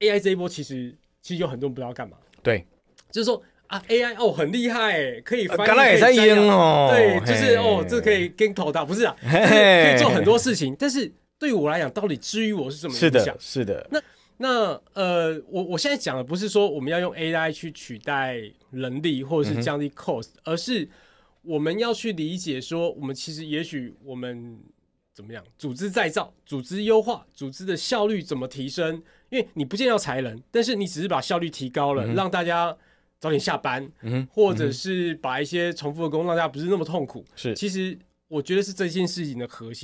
A I 这一波其实其实有很多人不知道干嘛，对，就是说啊 A I 哦很厉害，可以翻，刚刚也在哦，对，就是哦这可以跟头的，不是啊，可以做很多事情。但是对于我来讲，到底治愈我是什么影响？是的，那那呃，我我现在讲的不是说我们要用 A I 去取代人力或者是降低 cost，而是我们要去理解说，我们其实也许我们。怎么样？组织再造、组织优化、组织的效率怎么提升？因为你不见要裁人，但是你只是把效率提高了，让大家早点下班，嗯，或者是把一些重复的工作，大家不是那么痛苦。是，其实我觉得是这件事情的核心。